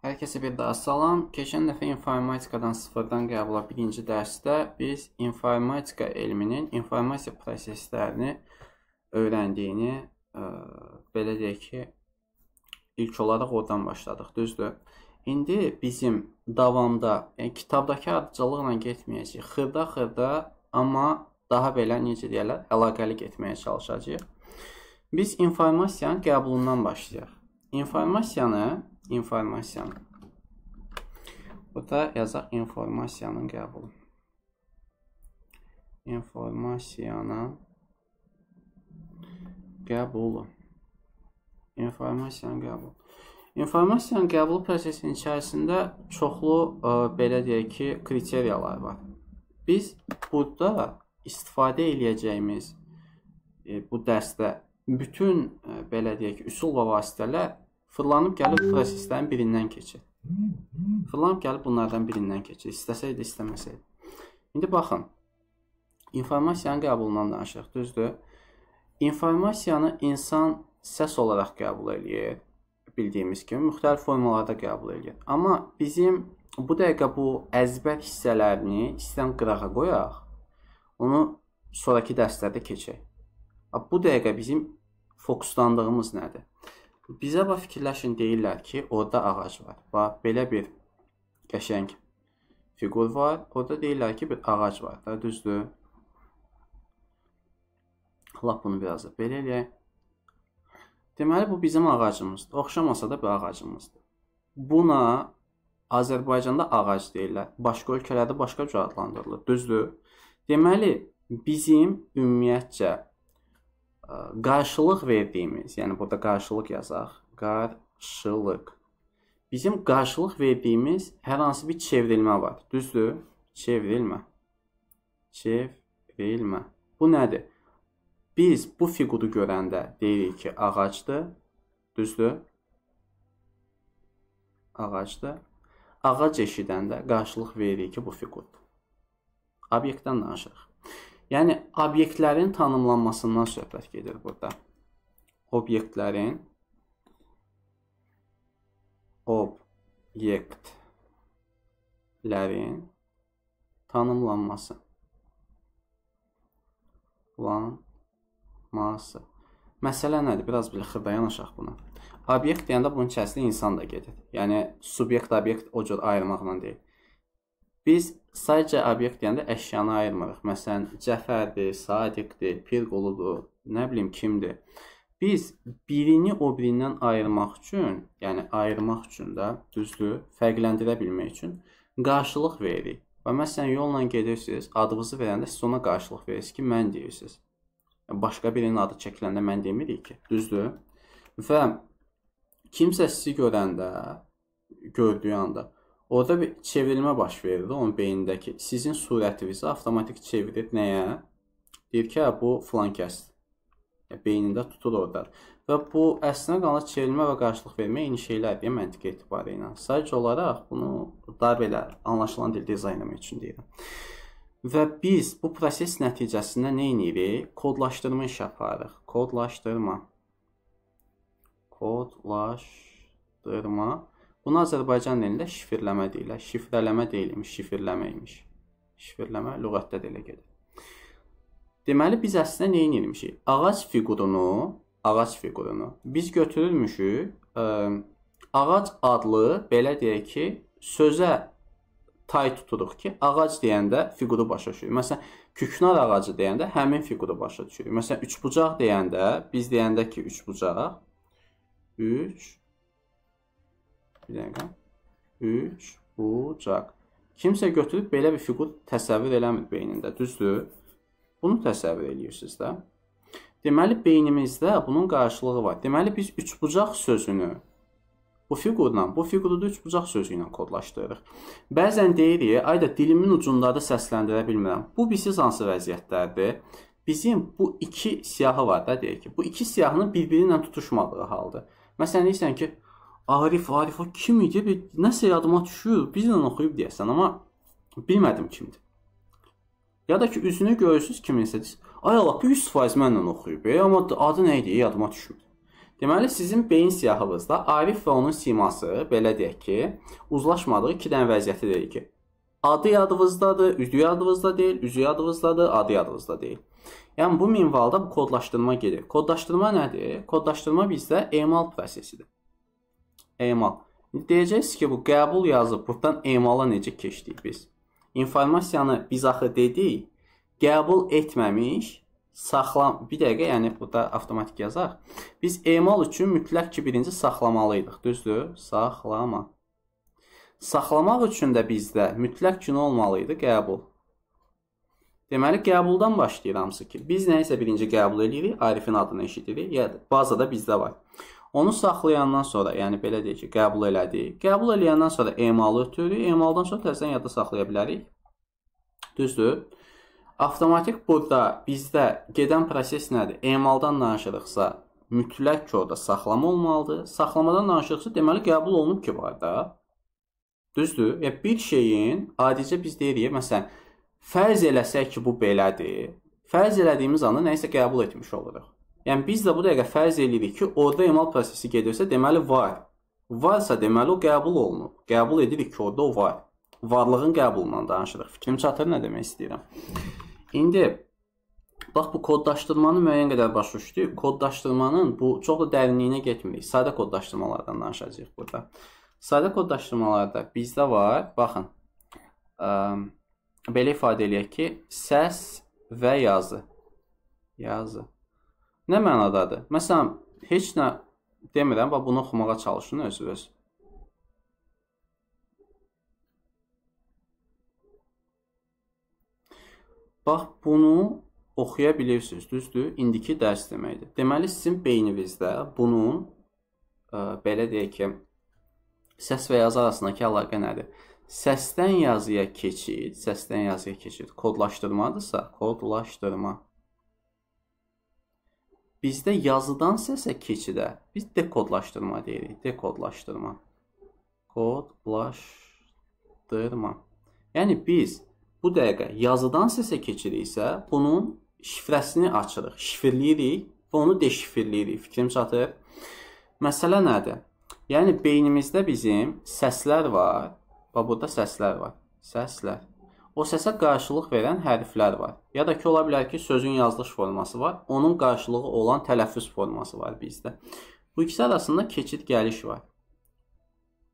Hər kəsə bir daha salam. Keçən dəfə informatikadan sıfırdan qəbula birinci dərsdə biz informatika elminin informasiya proseslərini öyrəndiyini, ə, e, belə deyək ki, ilk olaraq oradan başladıq, düzdür? İndi bizim davamda, yəni kitabdakı ardıcıllıqla getməyəcəyik. Xırda-xırda, amma daha belə necə deyirlər, əlaqəli getməyə çalışacağıq. Biz informasiyanın qəbulundan başlayaq. İnformasiyanı informasiyanı. Burada yazaq informasiyanın qəbulu. İnformasiyana qəbulu. İnformasiyanın qəbulu. İnformasiyanın qəbulu prosesinin içərisində çoxlu ə, e, belə deyək ki, kriteriyalar var. Biz burada istifadə eləyəcəyimiz ə, e, bu dərsdə bütün ə, e, belə deyək, üsul və vasitələr Fırlanıb gəlib hmm. proseslərin birindən keçir. Hmm, hmm. Fırlanıb gəlib bunlardan birindən keçir. İstəsəydi, istəməsəydi. İndi baxın. İnformasiyanın qəbulundan danışırıq, düzdür? İnformasiyanı insan səs olaraq qəbul eləyir. Bildiyimiz kimi müxtəlif formalarda qəbul eləyir. Amma bizim bu dəqiqə bu əzbər hissələrini istəyən qırağa qoyaq. Onu sonrakı dərslərdə keçək. Bu dəqiqə bizim fokuslandığımız nədir? Bizə bax fikirləşin deyirlər ki, orada ağac var. Bax belə bir qəşəng fiqur var. Orada deyirlər ki, bir ağac var. Da düzdür? Lap bunu biraz da belə eləyək. Deməli bu bizim ağacımızdır. Oxşamasa da bir ağacımızdır. Buna Azərbaycanda ağac deyirlər. Başqa ölkələrdə başqa cür adlandırılır. Düzdür? Deməli bizim ümumiyyətcə qarşılıq verdiyimiz, yəni burada qarşılıq yazaq. Qarşılıq. Bizim qarşılıq verdiyimiz hər hansı bir çevrilmə var. Düzdür? Çevrilmə. Çevrilmə. Bu nədir? Biz bu fiquru görəndə deyirik ki, ağacdır. Düzdür? Ağacdır. Ağac eşidəndə qarşılıq veririk ki, bu fiqurdur. Obyektdən danışırıq. Yəni obyektlərin tanımlanmasından söhbət gedir burada. Obyektlərin obyektlərin tanımlanması planması. Məsələ nədir? Biraz belə xırda yanaşaq buna. Obyekt deyəndə bunun içərisində insan da gedir. Yəni subyekt, obyekt o cür ayırmaqla deyil. Biz sadəcə obyekt deyəndə əşyanı ayırmırıq. Məsələn, Cəfərdir, Sadiqdir, Pirquludur, nə bilim kimdir. Biz birini o birindən ayırmaq üçün, yəni ayırmaq üçün də, düzdür, fərqləndirə bilmək üçün qarşılıq veririk. Və məsələn, yolla gedirsiniz, adınızı verəndə siz ona qarşılıq verirsiniz ki, mən deyirsiniz. Başqa birinin adı çəkiləndə mən demirik ki, düzdür? Və kimsə sizi görəndə, gördüyü anda Orada bir çevrilmə baş verir onun beynindəki. Sizin surətinizi avtomatik çevirir nəyə? Deyir ki, hə, bu filan kəsdir. Beynində tutur orada. Və bu əslinə qalır çevrilmə və qarşılıq vermə eyni şeylərdir məntiqi etibarı ilə. Sadəcə olaraq bunu daha belə anlaşılan dildə izah etmək üçün deyirəm. Və biz bu proses nəticəsində nə edirik? Kodlaşdırma işi aparırıq. Kodlaşdırma. Kodlaşdırma Buna Azərbaycan dilində şifirləmə deyilər. Şifrələmə deyilmiş, şifirləmə imiş. Şifirləmə lüğətdə də elə gedir. Deməli biz əslində nə etmişik? Ağac fiqurunu, ağac fiqurunu biz götürülmüşük, ə, e, ağac adlı belə deyək ki, sözə tay tuturuq ki, ağac deyəndə fiquru başa düşürük. Məsələn, küknar ağacı deyəndə həmin fiquru başa düşürük. Məsələn, üçbucaq deyəndə biz deyəndə ki, üçbucaq üç Bir dəqiqə. 3 bucaq. Kimsə götürüb belə bir fiqur təsəvvür eləmir beynində, düzdür? Bunu təsəvvür eləyirsiniz də. Deməli, beynimizdə bunun qarşılığı var. Deməli, biz üç bucaq sözünü bu fiqurla, bu fiquru da üç bucaq sözü ilə kodlaşdırırıq. Bəzən deyirik, ayda dilimin ucundadır səsləndirə bilmirəm. Bu bilsiz hansı vəziyyətlərdir? Bizim bu iki siyahı var da deyək ki, bu iki siyahının bir-biri ilə tutuşmadığı haldır. Məsələn, deyirsən ki, Arif, Arif o kim idi? Bir, nəsə yadıma düşür. Bizlə oxuyub deyəsən, amma bilmədim kimdir. Ya da ki üzünü görürsüz kiminsə, ay Allah, 100% mənlə oxuyub, e, amma adı nə idi, yadıma düşmür. Deməli sizin beyin siyahınızda Arif və onun siması, belə deyək ki, uzlaşmadığı iki dənə vəziyyəti deyir ki, adı yadınızdadır, üzü yadınızda deyil, üzü yadınızdadır, adı yadınızda deyil. Yəni bu minvalda bu kodlaşdırma gedir. Kodlaşdırma nədir? Kodlaşdırma bizdə emal prosesidir emal. Deyəcəksiniz ki, bu qəbul yazıb burdan emala necə keçdik biz? İnformasiyanı biz axı dedik, qəbul etməmiş, saxlam bir dəqiqə, yəni burada avtomatik yazaq. Biz emal üçün mütləq ki, birinci saxlamalıydıq, düzdür? Saxlama. Saxlamaq üçün də bizdə mütləq ki, nə olmalıydı? Qəbul. Deməli, qəbuldan başlayır hamısı ki, biz nəyisə birinci qəbul edirik, Arifin adını eşidirik, ya bazada bizdə var. Onu saxlayandan sonra, yəni belə deyək ki, qəbul elədik. Qəbul eləyəndən sonra emalı ötürürük. Emaldan sonra təzədən yadda saxlaya bilərik. Düzdür? Avtomatik burada bizdə gedən proses nədir? Emaldan danışırıqsa, mütləq ki, orada saxlama olmalıdır. Saxlamadan danışırıqsa, deməli qəbul olunub ki, var da. Düzdür? Ya e, bir şeyin adicə biz deyirik, məsələn, fərz eləsək ki, bu belədir. Fərz elədiyimiz anda nə isə qəbul etmiş oluruq. Yəni biz də bu dəqiqə fərz eləyirik ki, orada emal prosesi gedirsə, deməli var. Varsa deməli o qəbul olunub. Qəbul edirik ki, orada o var. Varlığın qəbulundan danışırıq. Fikrim çatır nə demək istəyirəm. İndi bax bu kodlaşdırmanı müəyyən qədər başa düşdük. Kodlaşdırmanın bu çox da dərinliyinə getmirik. Sadə kodlaşdırmalardan danışacağıq burada. Sadə kodlaşdırmalarda bizdə var, baxın. Ə, belə ifadə eləyək ki, səs və yazı. Yazı. Nə mənadadır? Məsələn, heç nə demirəm və bunu oxumağa çalışın özünüz. Bax, bunu oxuya bilirsiniz, düzdür? İndiki dərs deməkdir. Deməli, sizin beyninizdə bunun, ə, e, belə deyək ki, səs və yazı arasındakı əlaqə nədir? Səsdən yazıya keçid, səsdən yazıya keçid kodlaşdırmadırsa, kodlaşdırma. Bizdə yazıdan səsə keçidə biz dekodlaşdırma deyirik. Dekodlaşdırma. Kodlaşdırma. Yəni biz bu dəqiqə yazıdan səsə keçiriksə, bunun şifrəsini açırıq, şifrləyirik və onu deşifrləyirik. Fikrim çatır? Məsələ nədir? Yəni beynimizdə bizim səslər var və burada səslər var. Səslər. O səsə qarşılıq verən hərflər var. Ya da ki, ola bilər ki, sözün yazılış forması var, onun qarşılığı olan tələffüz forması var bizdə. Bu ikisi arasında keçid gəliş var.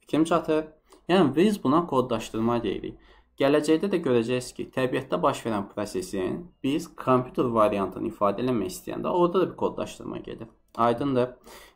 Fikrim çatır? Yəni, biz buna koddaşdırma deyirik. Gələcəkdə də görəcəksiniz ki, təbiətdə baş verən prosesin biz kompüter variantını ifadə eləmək istəyəndə orada da bir koddaşdırma gedir. Aydındır.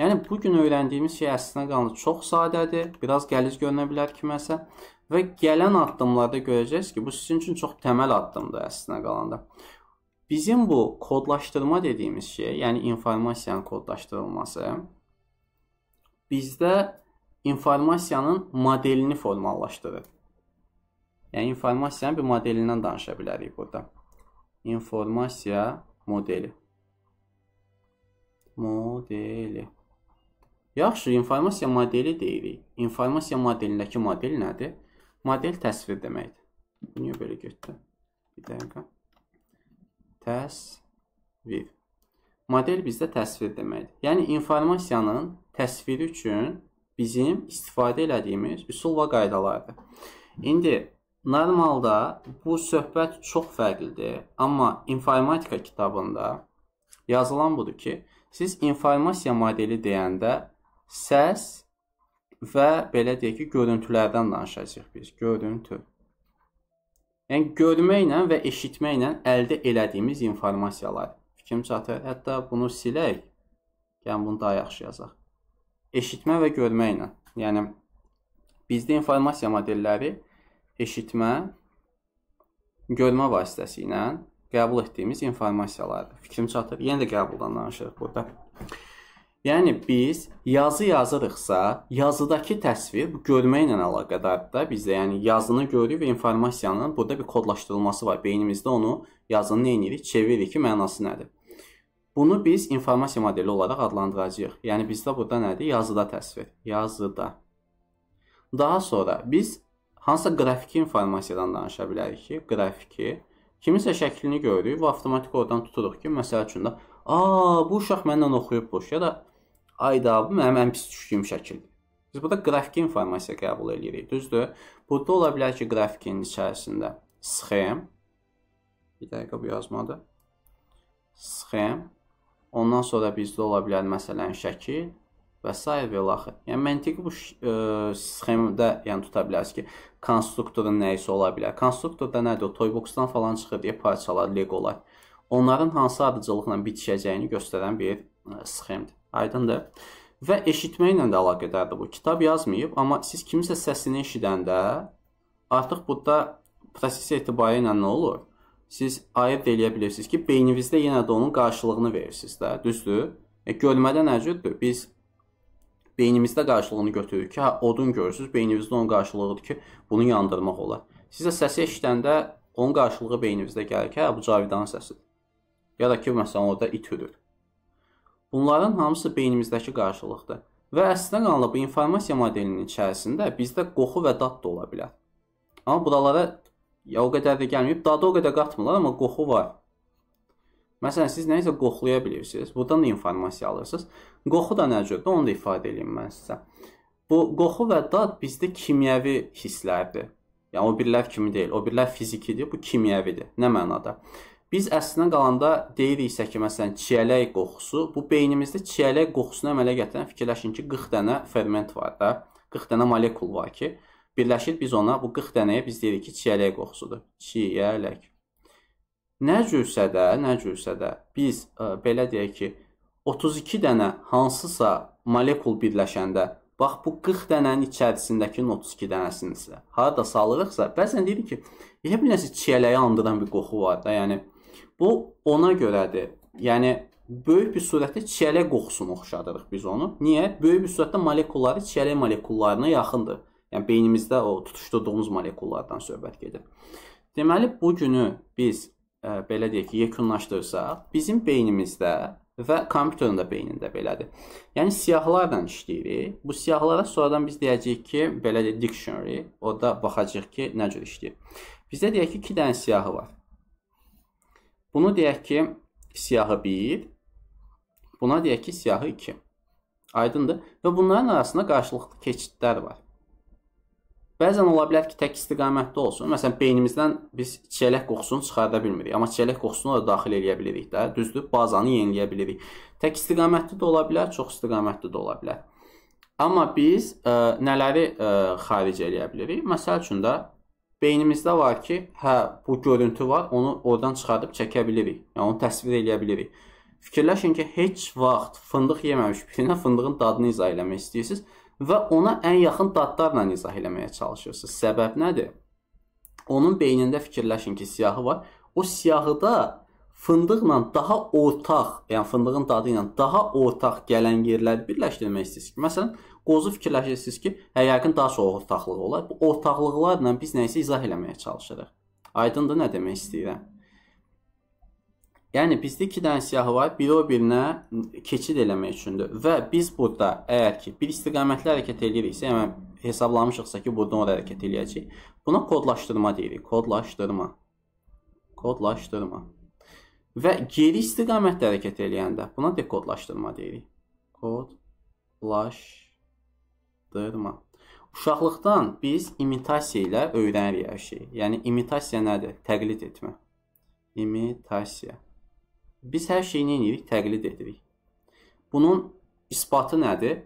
Yəni, bugün öyrəndiyimiz şey əslində qalınca çox sadədir, biraz qəliz görünə bilər kiməsə. Və gələn addımlarda görəcəksiniz ki, bu sizin üçün çox təməl addımdır əslinə qalanda. Bizim bu kodlaşdırma dediyimiz şey, yəni informasiyanın kodlaşdırılması bizdə informasiyanın modelini formallaşdırır. Yəni informasiyanın bir modelindən danışa bilərik burada. İnformasiya modeli. Modeli. Yaxşı, informasiya modeli deyirik. İnformasiya modelindəki model nədir? Model təsvir deməkdir. Niyə belə getdi? Bir dəqiqə. Təsvir. Model bizdə təsvir deməkdir. Yəni, informasiyanın təsviri üçün bizim istifadə elədiyimiz üsul və qaydalardır. İndi, normalda bu söhbət çox fərqlidir. Amma informatika kitabında yazılan budur ki, siz informasiya modeli deyəndə səs və belə deyək ki, görüntülərdən danışacağıq biz. Görüntü. Yəni görməklə və eşitməklə əldə elədiyimiz informasiyalar. Fikrim çatır. Hətta bunu silək. Yəni bunu daha yaxşı yazaq. Eşitmə və görməklə. Yəni bizdə informasiya modelləri eşitmə, görmə vasitəsi ilə qəbul etdiyimiz informasiyalardır. Fikrim çatır. Yenə də qəbuldan danışırıq burada. Yəni biz yazı yazırıqsa, yazıdakı təsvir bu görməklə əlaqədardır da bizdə. Yəni yazını görürük və informasiyanın burada bir kodlaşdırılması var. Beynimizdə onu yazını nə edirik? Çeviririk ki, mənası nədir? Bunu biz informasiya modeli olaraq adlandıracağıq. Yəni bizdə burada nədir? Yazıda təsvir. Yazıda. Daha sonra biz hansısa qrafiki informasiyadan danışa bilərik ki, qrafiki kimisə şəklini görürük və avtomatik oradan tuturuq ki, məsəl üçün də, "A, bu uşaq məndən oxuyubmuş" ya da ayda bu mənim ən pis düşdüyüm şəkildir. Biz burada qrafiki informasiya qəbul edirik, düzdür? Burada ola bilər ki, qrafikinin içərisində sxem, bir dəqiqə bu yazmadı, sxem, ondan sonra bizdə ola bilər məsələn şəkil və s. və ilaxır. Yəni, məntiqi bu ə, e, sxemdə yəni, tuta biləriz ki, konstruktorun nəyisə ola bilər. Konstruktorda nədir? O toyboxdan falan çıxır deyə parçalar, legolar. Onların hansı ardıcılıqla bitişəcəyini göstərən bir ə, e, sxemdir. Aydındır? Və eşitməklə də əlaqədardır bu. Kitab yazmayıb, amma siz kimisə səsini eşidəndə artıq burada proses etibarı ilə nə olur? Siz ayırd eləyə bilirsiniz ki, beyninizdə yenə də onun qarşılığını verirsiniz də, düzdür? E, görmədə nə cürdür? Biz beynimizdə qarşılığını götürürük ki, hə, odun görürsüz, beyninizdə onun qarşılığıdır ki, bunu yandırmaq olar. Siz də səsi eşidəndə onun qarşılığı beyninizdə gəlir ki, hə, bu Cavidanın səsidir. Ya da ki, məsələn, orada it hürür. Bunların hamısı beynimizdəki qarşılıqdır və əslində qalıb informasiya modelinin içərisində bizdə qoxu və dad da ola bilər. Amma buralara ya o qədər də gəlməyib, dadı o qədər qatmırlar, amma qoxu var. Məsələn, siz nəyisə qoxlaya bilirsiniz, buradan da informasiya alırsınız. Qoxu da nə cürdür, onu da ifadə edeyim mən sizə. Bu qoxu və dad bizdə kimyəvi hisslərdir. Yəni o birlər kimi deyil, o birlər fizikidir, bu kimyəvidir. Nə mənada? Biz əslinə qalanda deyiriksə ki, məsələn, çiyələk qoxusu, bu beynimizdə çiyələk qoxusunu əmələ gətirən fikirləşin ki, 40 dənə ferment var da, 40 dənə molekul var ki, birləşir biz ona, bu 40 dənəyə biz deyirik ki, çiyələk qoxusudur. Çiyələk. Nə cürsə də, nə cürsə də biz ə, e, belə deyək ki, 32 dənə hansısa molekul birləşəndə Bax bu 40 dənənin içərisindəkinin 32 dənəsini isə harda salırıqsa, bəzən deyirik ki, elə bir nəsə çiyələyi andıran bir qoxu var da, yəni Bu ona görədir. Yəni böyük bir sürətdə çiyələk qoxusunu oxşadırıq biz onu. Niyə? Böyük bir sürətdə molekulları çiyələk molekullarına yaxındır. Yəni beynimizdə o tutuşdurduğumuz molekullardan söhbət gedir. Deməli bu günü biz ə, e, belə deyək ki, yekunlaşdırsaq, bizim beynimizdə və kompüterin də beynində belədir. Yəni siyahılarla işləyirik. Bu siyahılara sonradan biz deyəcəyik ki, belə deyək dictionary, orada baxacağıq ki, nə cür işləyir. Bizdə deyək ki, 2 dənə siyahı var. Bunu deyək ki, siyahı 1, buna deyək ki, siyahı 2. Aydındır? Və bunların arasında qarşılıqlı keçidlər var. Bəzən ola bilər ki, tək istiqamətdə olsun. Məsələn, beynimizdən biz çiçələk qoxusunu çıxarda bilmirik, amma çiçələk qoxusunu da daxil eləyə bilirik də, düzdür? Bazanı yeniləyə bilirik. Tək istiqamətli də ola bilər, çox istiqamətli də ola bilər. Amma biz ə, e, nələri ə, e, xaric eləyə bilirik? Məsəl üçün də beynimizdə var ki, hə, bu görüntü var, onu oradan çıxarıb çəkə bilirik. Yəni onu təsvir eləyə bilirik. Fikirləşin ki, heç vaxt fındıq yeməmiş birinə fındığın dadını izah eləmək istəyirsiniz və ona ən yaxın dadlarla izah eləməyə çalışırsınız. Səbəb nədir? Onun beynində fikirləşin ki, siyahı var. O siyahıda fındıqla daha ortaq, yəni fındığın dadı ilə daha ortaq gələn yerləri birləşdirmək istəyirsiniz. Məsələn, qozu fikirləşirsiniz ki, hə yəqin daha çox ortaqlıq olar. Bu ortaqlıqlarla biz nəyisə izah eləməyə çalışırıq. Aydındır nə demək istəyirəm? Yəni bizdə 2 dənə siyahı var, biri o birinə keçid eləmək üçündür və biz burada əgər ki bir istiqamətli hərəkət eləyiriksə, yəni hesablamışıqsa ki, burdan ora hərəkət eləyəcəyik. Buna kodlaşdırma deyirik. Kodlaşdırma. Kodlaşdırma. Və geri istiqamətdə hərəkət eləyəndə buna dekodlaşdırma deyirik. Kodlaş Aydındır? Uşaqlıqdan biz imitasiya ilə öyrənirik hər şeyi. Yəni imitasiya nədir? Təqlid etmə. İmitasiya. Biz hər şeyi eləyirik, təqlid edirik. Bunun isbatı nədir?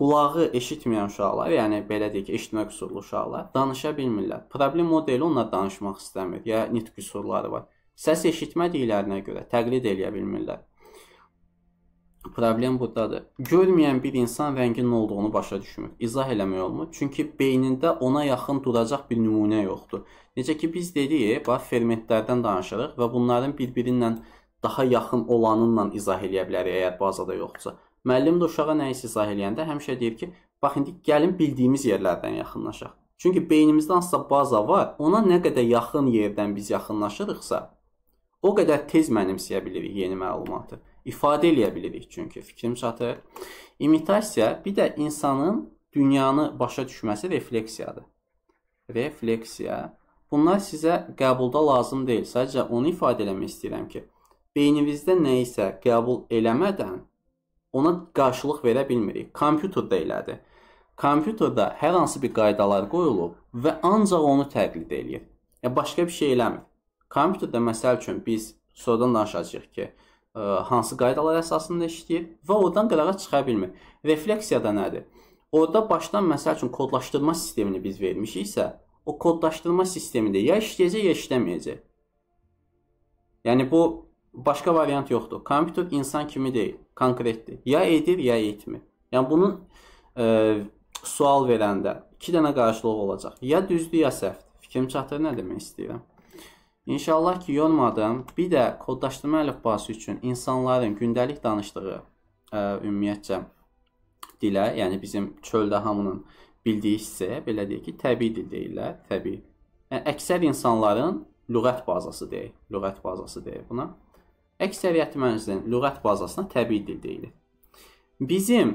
Qulağı eşitməyən uşaqlar, yəni belə deyək, eşitmə qüsurlu uşaqlar danışa bilmirlər. Problem modeli onlar danışmaq istəmir, ya nitq qüsurları var. Səs eşitmədiklərinə görə təqlid eləyə bilmirlər. Problem burdadır. Görməyən bir insan rəngin nə olduğunu başa düşmür. İzah eləmək olmur. Çünki beynində ona yaxın duracaq bir nümunə yoxdur. Necə ki biz dedik, bax fermentlərdən danışırıq və bunların bir-birinlə daha yaxın olanınla izah eləyə bilərik əgər bazada yoxdursa. Müəllim də uşağa nəyisə izah eləyəndə həmişə deyir ki, bax indi gəlin bildiyimiz yerlərdən yaxınlaşaq. Çünki beynimizdə hansısa baza var, ona nə qədər yaxın yerdən biz yaxınlaşırıqsa, o qədər tez mənimsəyə bilirik yeni məlumatı ifadə eləyə bilirik çünki fikrim çatır. İmitasiya bir də insanın dünyanı başa düşməsi refleksiyadır. Refleksiya. Bunlar sizə qəbulda lazım deyil. Sadəcə onu ifadə eləmək istəyirəm ki, beyninizdə nə isə qəbul eləmədən ona qarşılıq verə bilmirik. Kompüterdə elədir. Kompüterdə hər hansı bir qaydalar qoyulub və ancaq onu təqlid eləyir. Ya e, başqa bir şey eləmir. Kompüterdə məsəl üçün biz sonradan danışacağıq ki, ə, hansı qaydalar əsasında işləyir və oradan qırağa çıxa bilmir. Refleksiya da nədir? Orda başdan məsəl üçün kodlaşdırma sistemini biz vermişiksə, o kodlaşdırma sistemində ya işləyəcək, ya işləməyəcək. Yəni bu başqa variant yoxdur. Kompüter insan kimi deyil, konkretdir. Ya edir, ya etmir. Yəni bunun ə, sual verəndə iki dənə qarşılıq olacaq. Ya düzdür, ya səhvdir. Fikrim çatır nə demək istəyirəm? İnşallah ki, yonmadım. Bir də koddaşdırma əlifbası üçün insanların gündəlik danışdığı ə, e, ümumiyyətcə dilə, yəni bizim çöldə hamının bildiyi hissə, belə deyək ki, təbii dil deyirlər, təbii. Yəni, əksər insanların lüğət bazası deyək, lüğət bazası deyək buna. Əksəriyyətimizin lüğət bazasına təbii dil deyilir. Bizim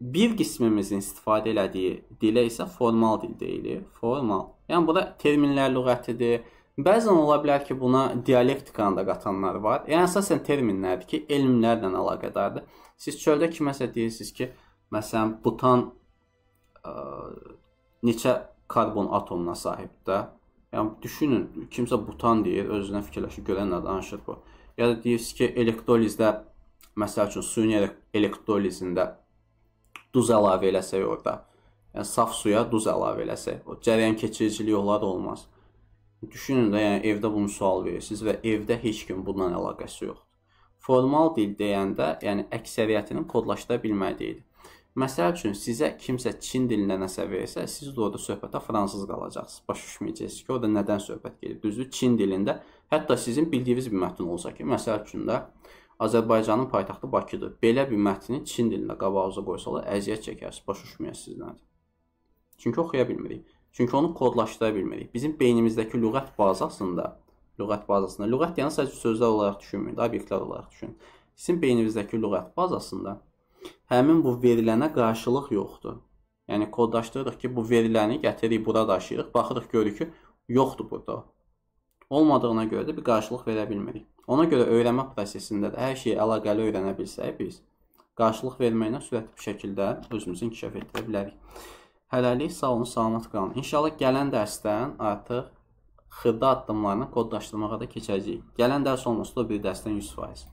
bir qismimizin istifadə elədiyi dilə isə formal dil deyilir, formal. Yəni, bu da terminlər lüğətidir, Bəzən ola bilər ki, buna dialektikanı da qatanlar var. Yəni əsasən terminlərdir ki, elmlərlə əlaqədardır. Siz çöldə kiməsə deyirsiniz ki, məsələn, butan ə, neçə karbon atomuna sahibdir də. Yəni düşünün, kimsə butan deyir, özünə fikirləşib görən nə danışır bu. Ya da deyirsiniz ki, elektrolizdə məsəl üçün suyun elektrolizində duz əlavə eləsək orada, yəni saf suya duz əlavə eləsək, o cərəyan keçiriciliyi olar olmaz. Düşünün də, yəni evdə bunu sual verirsiniz və evdə heç kim bununla əlaqəsi yoxdur. Formal dil deyəndə, yəni əksəriyyətinin kodlaşdıra bilmədiyidir. Məsəl üçün sizə kimsə Çin dilində nəsə versə, siz də orada söhbətə fransız qalacaqsınız. Başa düşməyəcəksiniz ki, orada nədən söhbət gedir. Düzdür, Çin dilində hətta sizin bildiyiniz bir mətn olsa ki, məsəl üçün də Azərbaycanın paytaxtı Bakıdır. Belə bir mətni Çin dilində qabağınıza qoysalar əziyyət çəkərsiniz, başa düşməyəsiz nədir. Çünki oxuya bilmirik. Çünki onu kodlaşdıra bilmirik. Bizim beynimizdəki lüğət bazasında, lüğət bazasında, lüğət yəni sadəcə sözlər olaraq düşünməyin, obyektlər olaraq düşünün. Sizin beyninizdəki lüğət bazasında həmin bu verilənə qarşılıq yoxdur. Yəni kodlaşdırırıq ki, bu veriləni gətiririk, bura daşıyırıq, baxırıq görürük ki, yoxdur burada. Olmadığına görə də bir qarşılıq verə bilmirik. Ona görə öyrənmə prosesində də hər şeyi əlaqəli öyrənə bilsək biz, qarşılıq verməklə sürətli bir şəkildə özümüzü inkişaf etdirə bilərik. Hələlik sağ olun, salamat qalın. İnşallah gələn dərsdən artıq xırda addımlarını kodlaşdırmağa da keçəcəyik. Gələn dərs olmasa da bir dərsdən 100%.